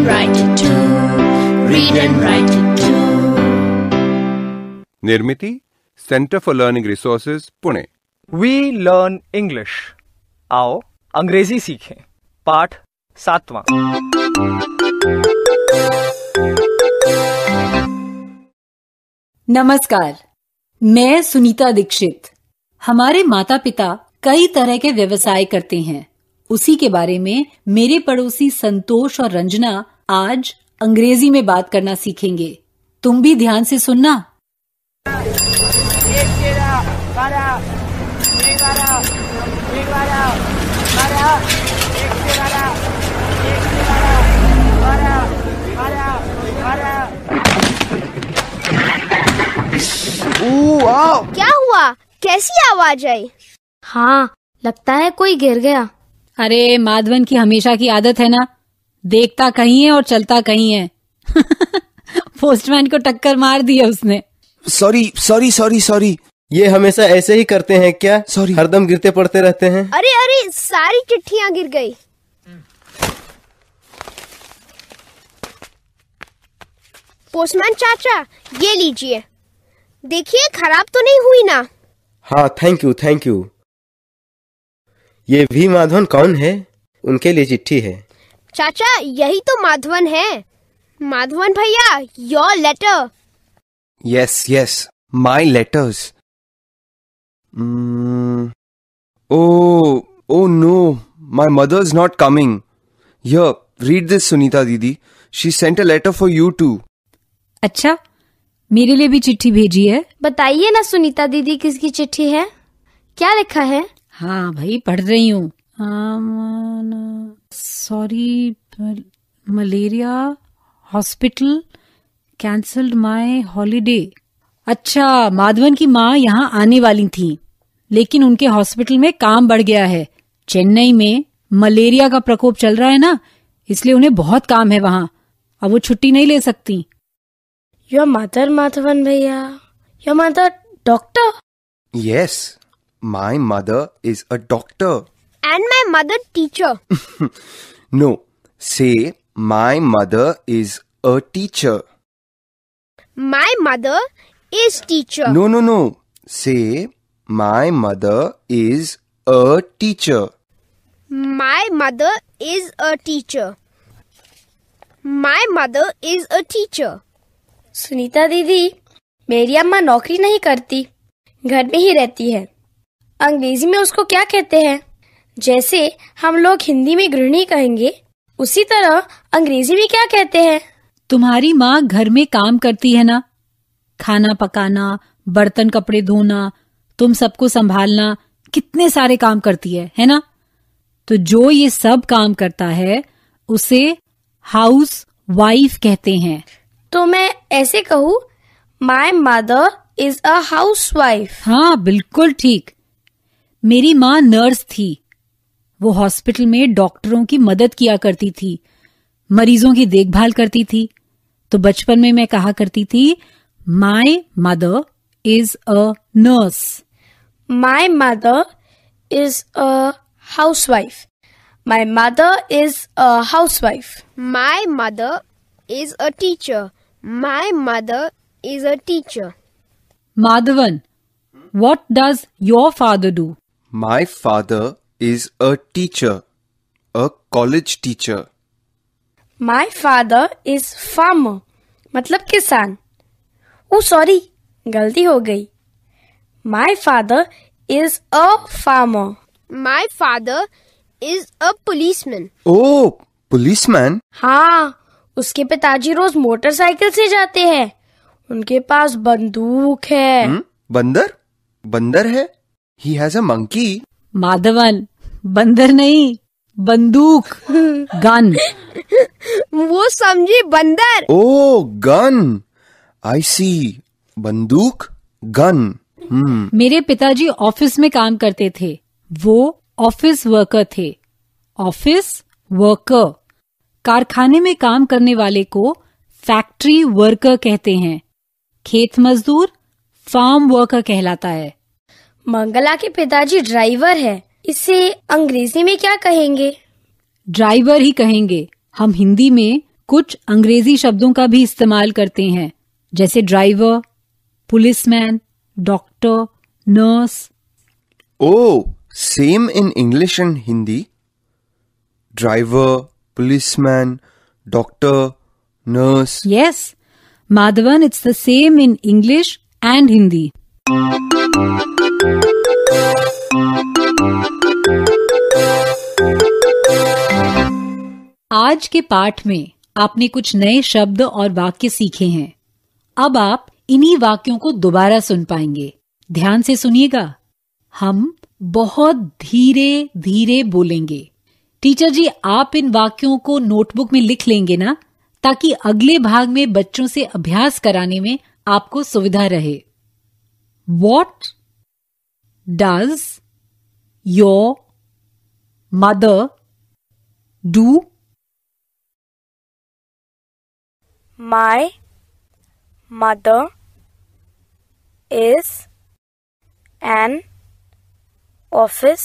and write it too. Read and write it too. Nirmiti, Center for Learning Resources, Pune. We learn English. आओ अंग्रेजी सीखें पाठ सातवां नमस्कार मैं सुनीता दीक्षित हमारे माता पिता कई तरह के व्यवसाय करते हैं उसी के बारे में मेरे पड़ोसी संतोष और रंजना आज अंग्रेजी में बात करना सीखेंगे तुम भी ध्यान से सुनना क्या हुआ कैसी आवाज आई हाँ लगता है कोई गिर गया अरे माधवन की हमेशा की आदत है ना देखता कहीं है और चलता कहीं है पोस्टमैन को टक्कर मार दिया उसने सॉरी सॉरी सॉरी सॉरी ये हमेशा ऐसे ही करते हैं क्या सॉरी हरदम गिरते पड़ते रहते हैं अरे अरे सारी चिट्ठियाँ गिर गई पोस्टमैन चाचा ये लीजिए देखिए खराब तो नहीं हुई ना हाँ थैंक यू थैंक यू ये भी माधवन कौन है उनके लिए चिट्ठी है चाचा यही तो माधवन है माधवन भैया your letter yes yes my letters oh oh no my mother is not coming read this Sunita दीदी she sent a letter for you too अच्छा मेरे लिए भी चिट्ठी भेजी है बताइए ना सुनीता दीदी किसकी चिट्ठी है क्या लिखा है हाँ भाई पढ़ रही हूँ sorry malaria hospital cancelled my holiday अच्छा माधवन की माँ यहाँ आने वाली थी लेकिन उनके हॉस्पिटल में काम बढ़ गया है चेन्नई में मलेरिया का प्रकोप चल रहा है ना इसलिए उन्हें बहुत काम है वहाँ अब वो छुट्टी नहीं ले सकती योर मदर माधवन भैया your mother doctor yes my mother is a doctor and my mother teacher. no, say my mother is a teacher. My mother is teacher. No, no, no. Say my mother is a teacher. My mother is a teacher. My mother is a teacher. sunita didi meri amma naukri nahi karti घर में ही रहती है अंग्रेजी में उसको क्या कहते हैं जैसे हम लोग हिंदी में गृहिणी कहेंगे उसी तरह अंग्रेजी में क्या कहते हैं तुम्हारी माँ घर में काम करती है ना खाना पकाना बर्तन कपड़े धोना तुम सबको संभालना कितने सारे काम करती है है ना तो जो ये सब काम करता है उसे हाउस वाइफ कहते हैं तो मैं ऐसे कहूँ my mother is a housewife हाँ बिल्कुल ठीक मेरी माँ नर्स थी वो हॉस्पिटल में डॉक्टरों की मदद किया करती थी मरीजों की देखभाल करती थी तो बचपन में मैं कहा करती थी my mother is a nurse my mother is a housewife my mother is a housewife my mother is a teacher my mother is a teacher Madhavan what does your father do my father is a teacher, a college teacher. My father is farmer, मतलब किसान. Oh, sorry, गलती हो गई. My father is a farmer. My father is a policeman. Oh, policeman? हाँ, उसके पिताजी रोज motorcycle से जाते हैं. उनके पास बंदूक है. Hmm? बंदर? बंदर है? He has a monkey. Madhavan बंदर नहीं बंदूक गन वो समझे बंदर ओ गन आई सी बंदूक गन हम्म। मेरे पिताजी ऑफिस में काम करते थे वो ऑफिस वर्कर थे ऑफिस वर्कर कारखाने में काम करने वाले को फैक्ट्री वर्कर कहते हैं खेत मजदूर फार्म वर्कर कहलाता है मंगला के पिताजी ड्राइवर हैं इसे अंग्रेजी में क्या कहेंगे ड्राइवर ही कहेंगे हम हिंदी में कुछ अंग्रेजी शब्दों का भी इस्तेमाल करते हैं जैसे driver policeman doctor nurse oh same in English and Hindi driver policeman doctor nurse yes Madhavan it's the same in English and Hindi आज के पाठ में आपने कुछ नए शब्द और वाक्य सीखे हैं अब आप इन्हीं वाक्यों को दोबारा सुन पाएंगे ध्यान से सुनिएगा हम बहुत धीरे धीरे बोलेंगे टीचर जी आप इन वाक्यों को नोटबुक में लिख लेंगे ना ताकि अगले भाग में बच्चों से अभ्यास कराने में आपको सुविधा रहे what does your mother do My mother is an office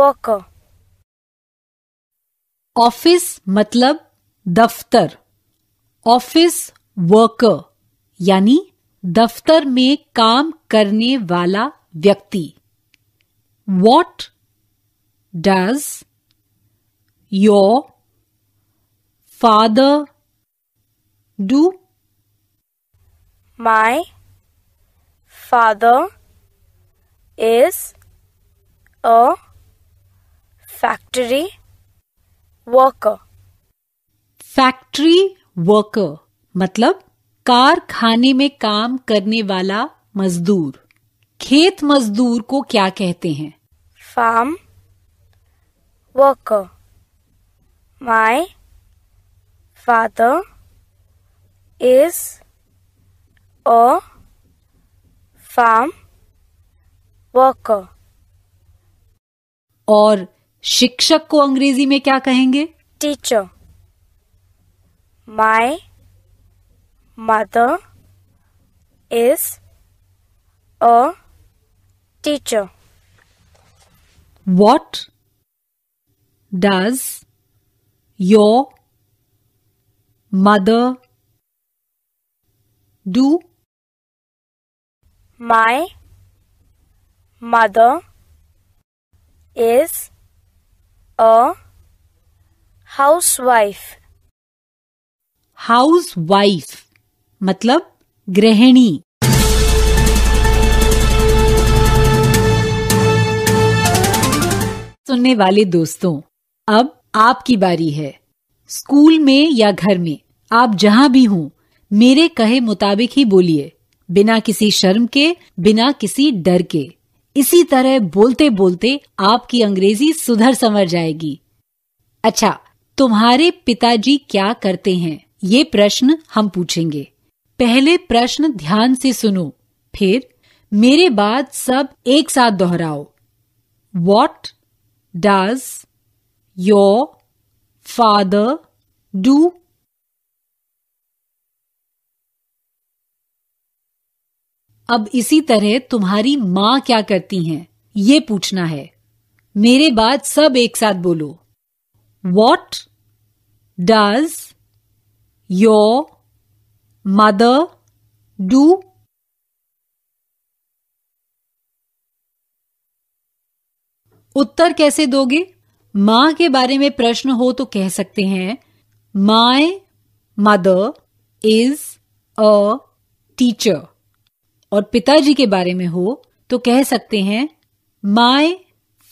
worker. Office मतलब दफ्तर ऑफिस वर्कर यानी दफ्तर में काम करने वाला व्यक्ति what does your father Do My father is a factory worker. Factory worker मतलब कारखाने में काम करने वाला मजदूर खेत मजदूर को क्या कहते हैं farm worker my father is a farm worker. और शिक्षक को अंग्रेजी में क्या कहेंगे teacher my mother is a teacher what does your mother do My mother is a housewife. Housewife मतलब grahini सुनने वाले दोस्तों अब आपकी बारी है स्कूल में या घर में आप जहां भी हों मेरे कहे मुताबिक ही बोलिए बिना किसी शर्म के बिना किसी डर के इसी तरह बोलते बोलते आपकी अंग्रेजी सुधर समर जाएगी अच्छा तुम्हारे पिताजी क्या करते हैं ये प्रश्न हम पूछेंगे पहले प्रश्न ध्यान से सुनो फिर मेरे बाद सब एक साथ दोहराओ what does your father do अब इसी तरह तुम्हारी माँ क्या करती हैं ये पूछना है मेरे बाद सब एक साथ बोलो what does your mother do उत्तर कैसे दोगे माँ के बारे में प्रश्न हो तो कह सकते हैं माए मदर इज अ टीचर और पिताजी के बारे में हो तो कह सकते हैं my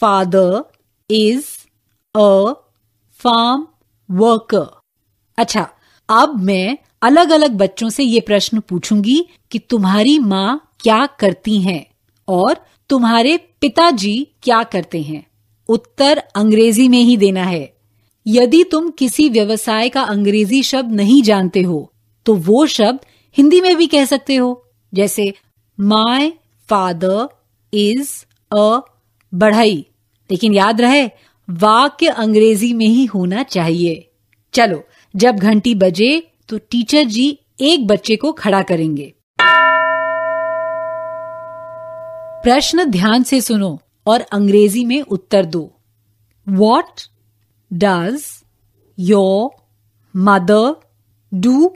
father is a farm worker अच्छा अब मैं अलग अलग बच्चों से ये प्रश्न पूछूंगी कि तुम्हारी माँ क्या करती हैं और तुम्हारे पिताजी क्या करते हैं उत्तर अंग्रेजी में ही देना है यदि तुम किसी व्यवसाय का अंग्रेजी शब्द नहीं जानते हो तो वो शब्द हिंदी में भी कह सकते हो जैसे माई फादर इज अ बढ़ई लेकिन याद रहे वाक्य अंग्रेजी में ही होना चाहिए चलो जब घंटी बजे तो टीचर जी एक बच्चे को खड़ा करेंगे प्रश्न ध्यान से सुनो और अंग्रेजी में उत्तर दो what does your mother do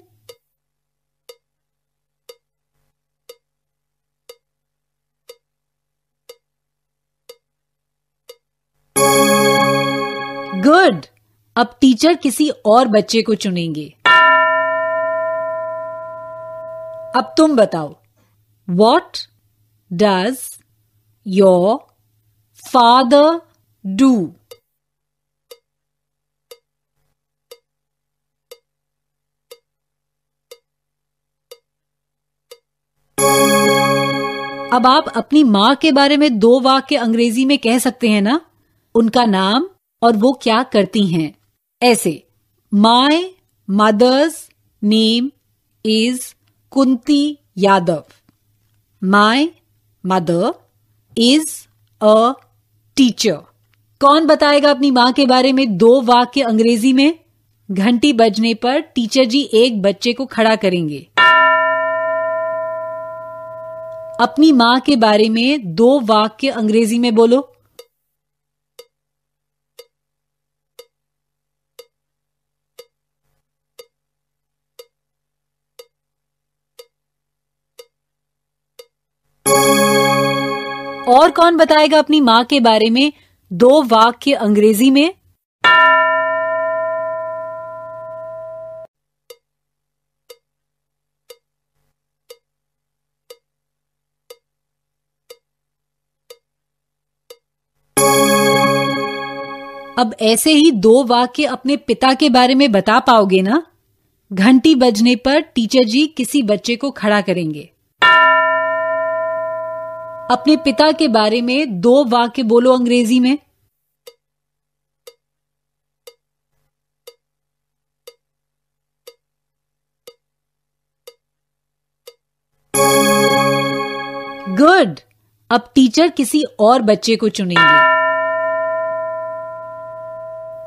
अब टीचर किसी और बच्चे को चुनेंगे अब तुम बताओ what does your father do अब आप अपनी मां के बारे में दो वाक्य अंग्रेजी में कह सकते हैं ना उनका नाम और वो क्या करती हैं ऐसे my mother's name is Kunti Yadav my mother is a teacher कौन बताएगा अपनी माँ के बारे में दो वाक्य अंग्रेजी में घंटी बजने पर टीचर जी एक बच्चे को खड़ा करेंगे अपनी माँ के बारे में दो वाक्य अंग्रेजी में बोलो और कौन बताएगा अपनी माँ के बारे में दो वाक्य अंग्रेजी में अब ऐसे ही दो वाक्य अपने पिता के बारे में बता पाओगे ना घंटी बजने पर टीचर जी किसी बच्चे को खड़ा करेंगे अपने पिता के बारे में दो वाक्य बोलो अंग्रेजी में गुड अब टीचर किसी और बच्चे को चुनेंगे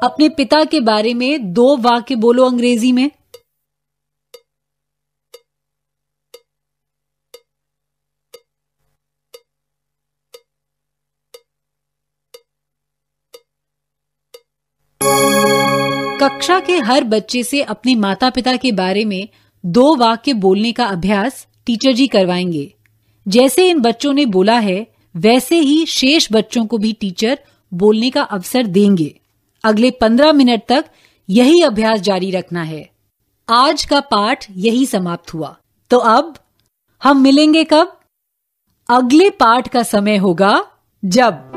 अपने पिता के बारे में दो वाक्य बोलो अंग्रेजी में कक्षा के हर बच्चे से अपने माता पिता के बारे में दो वाक्य बोलने का अभ्यास टीचर जी करवाएंगे जैसे इन बच्चों ने बोला है वैसे ही शेष बच्चों को भी टीचर बोलने का अवसर देंगे अगले पंद्रह मिनट तक यही अभ्यास जारी रखना है आज का पाठ यही समाप्त हुआ तो अब हम मिलेंगे कब अगले पाठ का समय होगा जब